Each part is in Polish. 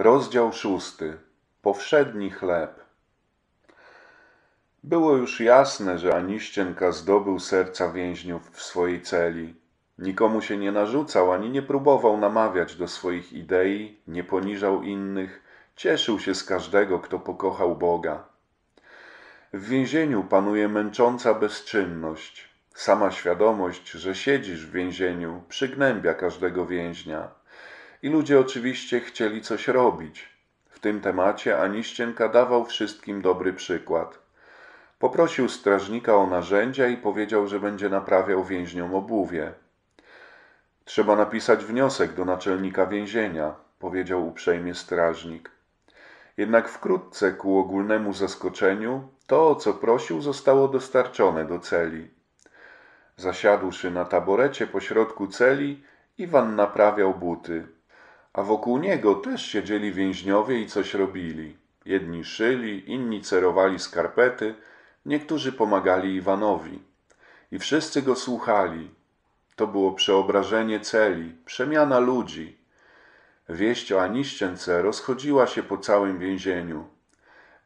Rozdział szósty. Powszedni chleb. Było już jasne, że Aniścienka zdobył serca więźniów w swojej celi. Nikomu się nie narzucał, ani nie próbował namawiać do swoich idei, nie poniżał innych, cieszył się z każdego, kto pokochał Boga. W więzieniu panuje męcząca bezczynność. Sama świadomość, że siedzisz w więzieniu, przygnębia każdego więźnia i ludzie oczywiście chcieli coś robić. W tym temacie Aniścienka dawał wszystkim dobry przykład. Poprosił strażnika o narzędzia i powiedział, że będzie naprawiał więźniom obuwie. Trzeba napisać wniosek do naczelnika więzienia, powiedział uprzejmie strażnik. Jednak wkrótce, ku ogólnemu zaskoczeniu, to, o co prosił, zostało dostarczone do celi. Zasiadłszy na taborecie pośrodku celi, Iwan naprawiał buty a wokół niego też siedzieli więźniowie i coś robili. Jedni szyli, inni cerowali skarpety, niektórzy pomagali Iwanowi. I wszyscy go słuchali. To było przeobrażenie celi, przemiana ludzi. Wieść o Aniszczence rozchodziła się po całym więzieniu.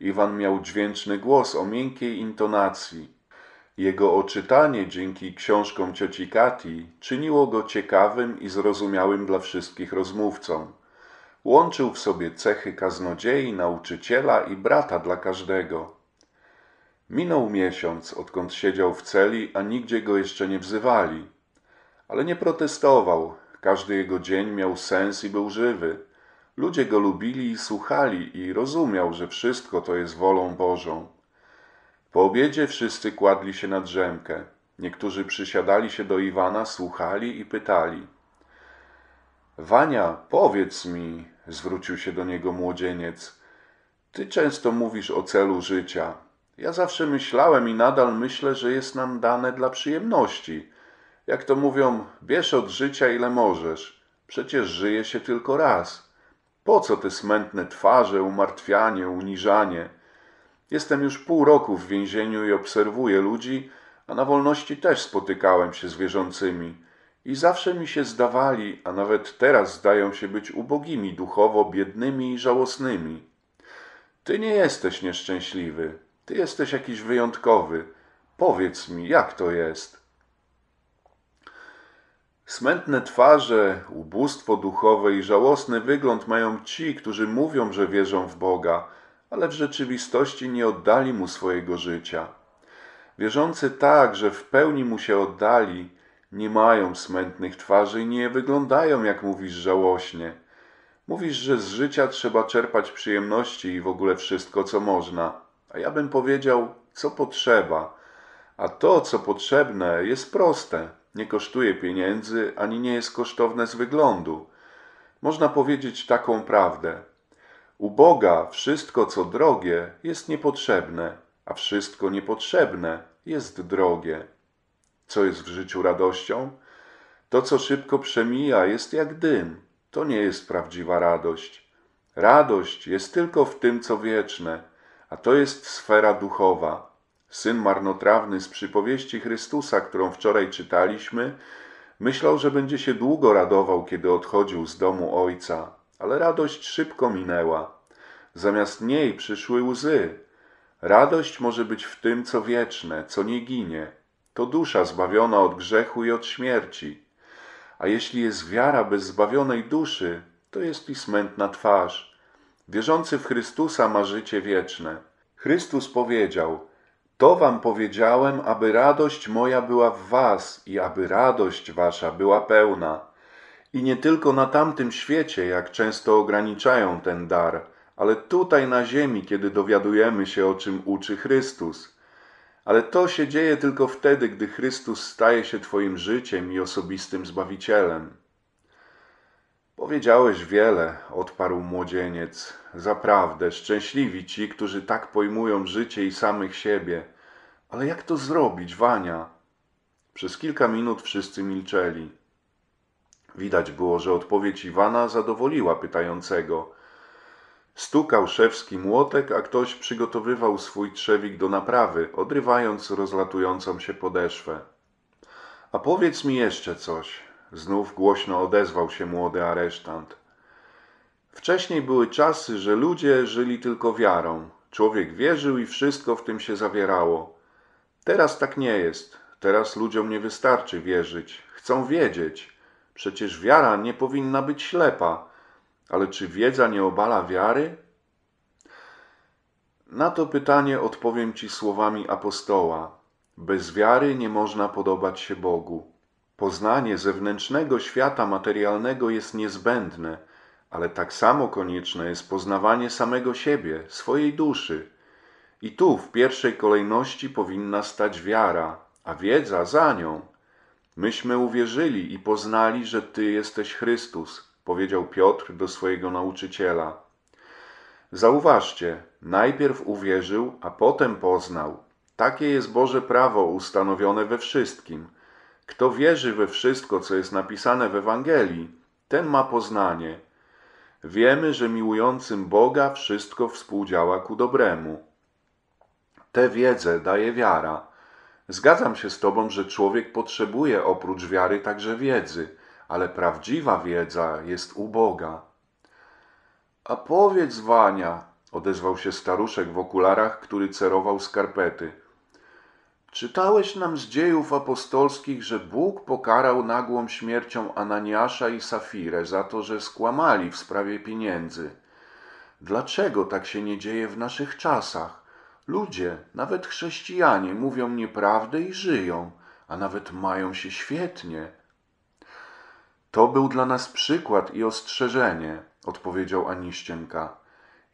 Iwan miał dźwięczny głos o miękkiej intonacji. Jego oczytanie dzięki książkom cioci Kati czyniło go ciekawym i zrozumiałym dla wszystkich rozmówcą. Łączył w sobie cechy kaznodziei, nauczyciela i brata dla każdego. Minął miesiąc, odkąd siedział w celi, a nigdzie go jeszcze nie wzywali. Ale nie protestował, każdy jego dzień miał sens i był żywy. Ludzie go lubili i słuchali i rozumiał, że wszystko to jest wolą Bożą. Po obiedzie wszyscy kładli się na drzemkę. Niektórzy przysiadali się do Iwana, słuchali i pytali. Wania, powiedz mi, zwrócił się do niego młodzieniec, ty często mówisz o celu życia. Ja zawsze myślałem i nadal myślę, że jest nam dane dla przyjemności. Jak to mówią, bierz od życia ile możesz. Przecież żyje się tylko raz. Po co te smętne twarze, umartwianie, uniżanie? Jestem już pół roku w więzieniu i obserwuję ludzi, a na wolności też spotykałem się z wierzącymi. I zawsze mi się zdawali, a nawet teraz zdają się być ubogimi duchowo, biednymi i żałosnymi. Ty nie jesteś nieszczęśliwy, ty jesteś jakiś wyjątkowy. Powiedz mi, jak to jest? Smętne twarze, ubóstwo duchowe i żałosny wygląd mają ci, którzy mówią, że wierzą w Boga – ale w rzeczywistości nie oddali mu swojego życia. Wierzący tak, że w pełni mu się oddali, nie mają smętnych twarzy i nie wyglądają, jak mówisz, żałośnie. Mówisz, że z życia trzeba czerpać przyjemności i w ogóle wszystko, co można. A ja bym powiedział, co potrzeba. A to, co potrzebne, jest proste. Nie kosztuje pieniędzy, ani nie jest kosztowne z wyglądu. Można powiedzieć taką prawdę. U Boga wszystko, co drogie, jest niepotrzebne, a wszystko niepotrzebne jest drogie. Co jest w życiu radością? To, co szybko przemija, jest jak dym. To nie jest prawdziwa radość. Radość jest tylko w tym, co wieczne, a to jest sfera duchowa. Syn marnotrawny z przypowieści Chrystusa, którą wczoraj czytaliśmy, myślał, że będzie się długo radował, kiedy odchodził z domu ojca ale radość szybko minęła. Zamiast niej przyszły łzy. Radość może być w tym, co wieczne, co nie ginie. To dusza zbawiona od grzechu i od śmierci. A jeśli jest wiara bez zbawionej duszy, to jest i smętna twarz. Wierzący w Chrystusa ma życie wieczne. Chrystus powiedział – to wam powiedziałem, aby radość moja była w was i aby radość wasza była pełna. I nie tylko na tamtym świecie, jak często ograniczają ten dar, ale tutaj na ziemi, kiedy dowiadujemy się, o czym uczy Chrystus. Ale to się dzieje tylko wtedy, gdy Chrystus staje się Twoim życiem i osobistym Zbawicielem. Powiedziałeś wiele, odparł młodzieniec. Zaprawdę, szczęśliwi ci, którzy tak pojmują życie i samych siebie. Ale jak to zrobić, Wania? Przez kilka minut wszyscy milczeli. Widać było, że odpowiedź Iwana zadowoliła pytającego. Stukał szewski młotek, a ktoś przygotowywał swój trzewik do naprawy, odrywając rozlatującą się podeszwę. A powiedz mi jeszcze coś, znów głośno odezwał się młody aresztant. Wcześniej były czasy, że ludzie żyli tylko wiarą. Człowiek wierzył i wszystko w tym się zawierało. Teraz tak nie jest. Teraz ludziom nie wystarczy wierzyć. Chcą wiedzieć. Przecież wiara nie powinna być ślepa, ale czy wiedza nie obala wiary? Na to pytanie odpowiem Ci słowami apostoła. Bez wiary nie można podobać się Bogu. Poznanie zewnętrznego świata materialnego jest niezbędne, ale tak samo konieczne jest poznawanie samego siebie, swojej duszy. I tu w pierwszej kolejności powinna stać wiara, a wiedza za nią. Myśmy uwierzyli i poznali, że Ty jesteś Chrystus, powiedział Piotr do swojego nauczyciela. Zauważcie, najpierw uwierzył, a potem poznał. Takie jest Boże prawo ustanowione we wszystkim. Kto wierzy we wszystko, co jest napisane w Ewangelii, ten ma poznanie. Wiemy, że miłującym Boga wszystko współdziała ku dobremu. Tę wiedzę daje wiara. Zgadzam się z Tobą, że człowiek potrzebuje oprócz wiary także wiedzy, ale prawdziwa wiedza jest uboga. A powiedz, Wania, odezwał się staruszek w okularach, który cerował skarpety. Czytałeś nam z dziejów apostolskich, że Bóg pokarał nagłą śmiercią Ananiasza i Safirę za to, że skłamali w sprawie pieniędzy. Dlaczego tak się nie dzieje w naszych czasach? Ludzie, nawet chrześcijanie, mówią nieprawdę i żyją, a nawet mają się świetnie. To był dla nas przykład i ostrzeżenie, odpowiedział Aniścienka.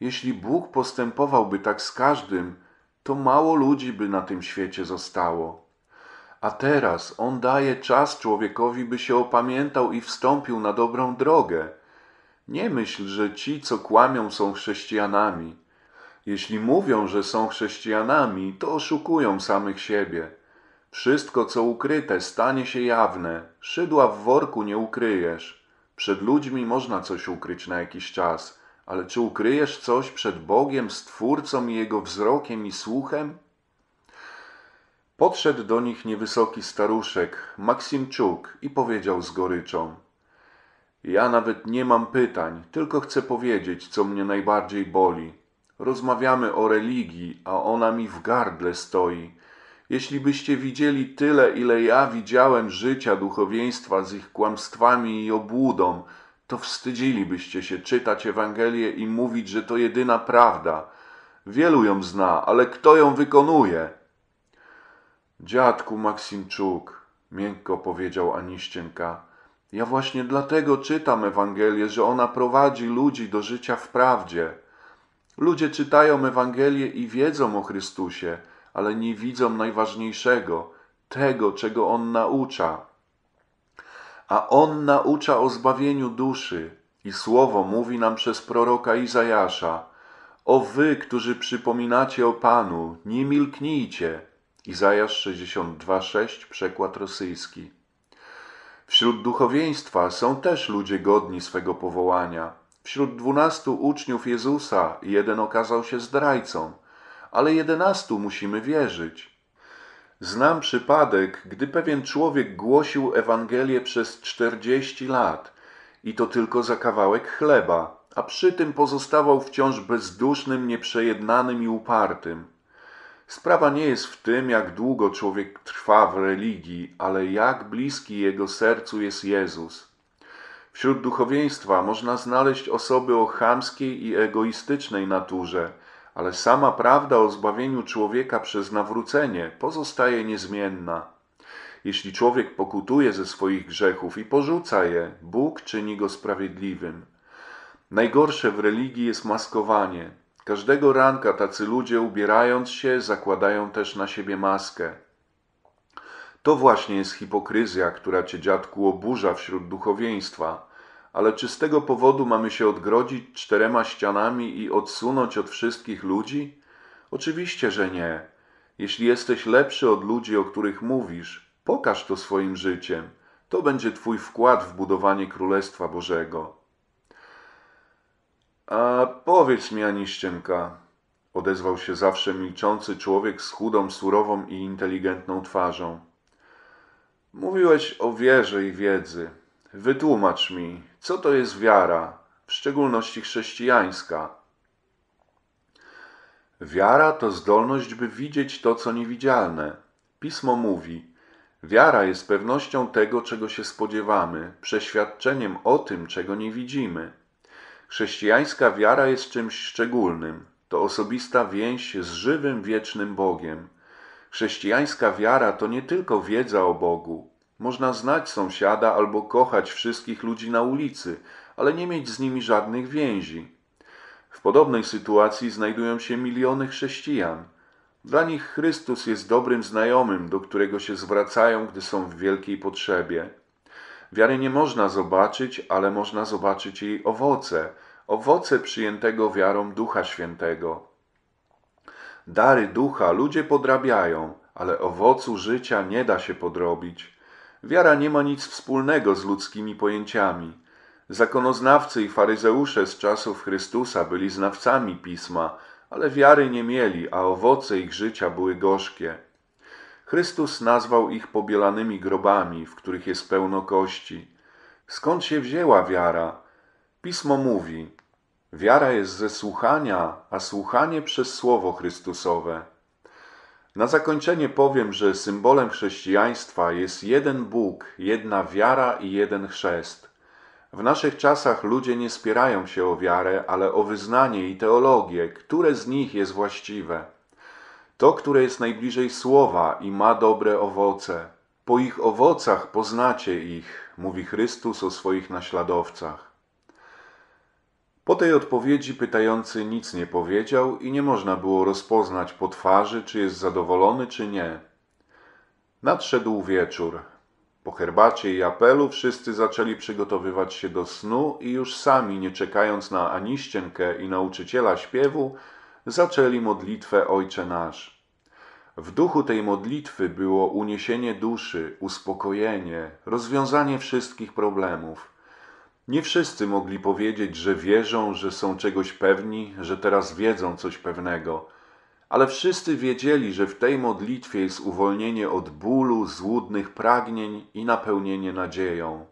Jeśli Bóg postępowałby tak z każdym, to mało ludzi by na tym świecie zostało. A teraz On daje czas człowiekowi, by się opamiętał i wstąpił na dobrą drogę. Nie myśl, że ci, co kłamią, są chrześcijanami. Jeśli mówią, że są chrześcijanami, to oszukują samych siebie. Wszystko, co ukryte, stanie się jawne. Szydła w worku nie ukryjesz. Przed ludźmi można coś ukryć na jakiś czas, ale czy ukryjesz coś przed Bogiem, Stwórcą i Jego wzrokiem i słuchem? Podszedł do nich niewysoki staruszek, Maksimczuk, i powiedział z goryczą. Ja nawet nie mam pytań, tylko chcę powiedzieć, co mnie najbardziej boli. Rozmawiamy o religii, a ona mi w gardle stoi. Jeśli byście widzieli tyle, ile ja widziałem życia duchowieństwa z ich kłamstwami i obłudą, to wstydzilibyście się czytać Ewangelię i mówić, że to jedyna prawda. Wielu ją zna, ale kto ją wykonuje? Dziadku Maksimczuk, miękko powiedział Aniścienka, ja właśnie dlatego czytam Ewangelię, że ona prowadzi ludzi do życia w prawdzie. Ludzie czytają Ewangelię i wiedzą o Chrystusie, ale nie widzą najważniejszego, tego, czego On naucza. A On naucza o zbawieniu duszy i słowo mówi nam przez proroka Izajasza O wy, którzy przypominacie o Panu, nie milknijcie. Izajasz 62,6, przekład rosyjski. Wśród duchowieństwa są też ludzie godni swego powołania – Wśród dwunastu uczniów Jezusa jeden okazał się zdrajcą, ale jedenastu musimy wierzyć. Znam przypadek, gdy pewien człowiek głosił Ewangelię przez czterdzieści lat i to tylko za kawałek chleba, a przy tym pozostawał wciąż bezdusznym, nieprzejednanym i upartym. Sprawa nie jest w tym, jak długo człowiek trwa w religii, ale jak bliski jego sercu jest Jezus. Wśród duchowieństwa można znaleźć osoby o chamskiej i egoistycznej naturze, ale sama prawda o zbawieniu człowieka przez nawrócenie pozostaje niezmienna. Jeśli człowiek pokutuje ze swoich grzechów i porzuca je, Bóg czyni go sprawiedliwym. Najgorsze w religii jest maskowanie. Każdego ranka tacy ludzie, ubierając się, zakładają też na siebie maskę. To właśnie jest hipokryzja, która cię dziadku oburza wśród duchowieństwa ale czy z tego powodu mamy się odgrodzić czterema ścianami i odsunąć od wszystkich ludzi? Oczywiście, że nie. Jeśli jesteś lepszy od ludzi, o których mówisz, pokaż to swoim życiem. To będzie Twój wkład w budowanie Królestwa Bożego. A powiedz mi, Aniszczynka, odezwał się zawsze milczący człowiek z chudą, surową i inteligentną twarzą. Mówiłeś o wierze i wiedzy. Wytłumacz mi, co to jest wiara, w szczególności chrześcijańska. Wiara to zdolność, by widzieć to, co niewidzialne. Pismo mówi: Wiara jest pewnością tego, czego się spodziewamy, przeświadczeniem o tym, czego nie widzimy. Chrześcijańska wiara jest czymś szczególnym. To osobista więź z żywym, wiecznym Bogiem. Chrześcijańska wiara to nie tylko wiedza o Bogu, można znać sąsiada albo kochać wszystkich ludzi na ulicy, ale nie mieć z nimi żadnych więzi. W podobnej sytuacji znajdują się miliony chrześcijan. Dla nich Chrystus jest dobrym znajomym, do którego się zwracają, gdy są w wielkiej potrzebie. Wiary nie można zobaczyć, ale można zobaczyć jej owoce, owoce przyjętego wiarą Ducha Świętego. Dary Ducha ludzie podrabiają, ale owocu życia nie da się podrobić. Wiara nie ma nic wspólnego z ludzkimi pojęciami. Zakonoznawcy i faryzeusze z czasów Chrystusa byli znawcami Pisma, ale wiary nie mieli, a owoce ich życia były gorzkie. Chrystus nazwał ich pobielanymi grobami, w których jest pełno kości. Skąd się wzięła wiara? Pismo mówi, wiara jest ze słuchania, a słuchanie przez Słowo Chrystusowe. Na zakończenie powiem, że symbolem chrześcijaństwa jest jeden Bóg, jedna wiara i jeden chrzest. W naszych czasach ludzie nie spierają się o wiarę, ale o wyznanie i teologię, które z nich jest właściwe. To, które jest najbliżej słowa i ma dobre owoce. Po ich owocach poznacie ich, mówi Chrystus o swoich naśladowcach. Po tej odpowiedzi pytający nic nie powiedział i nie można było rozpoznać po twarzy, czy jest zadowolony, czy nie. Nadszedł wieczór. Po herbacie i apelu wszyscy zaczęli przygotowywać się do snu i już sami, nie czekając na ani ścienkę i nauczyciela śpiewu, zaczęli modlitwę Ojcze Nasz. W duchu tej modlitwy było uniesienie duszy, uspokojenie, rozwiązanie wszystkich problemów. Nie wszyscy mogli powiedzieć, że wierzą, że są czegoś pewni, że teraz wiedzą coś pewnego, ale wszyscy wiedzieli, że w tej modlitwie jest uwolnienie od bólu, złudnych pragnień i napełnienie nadzieją.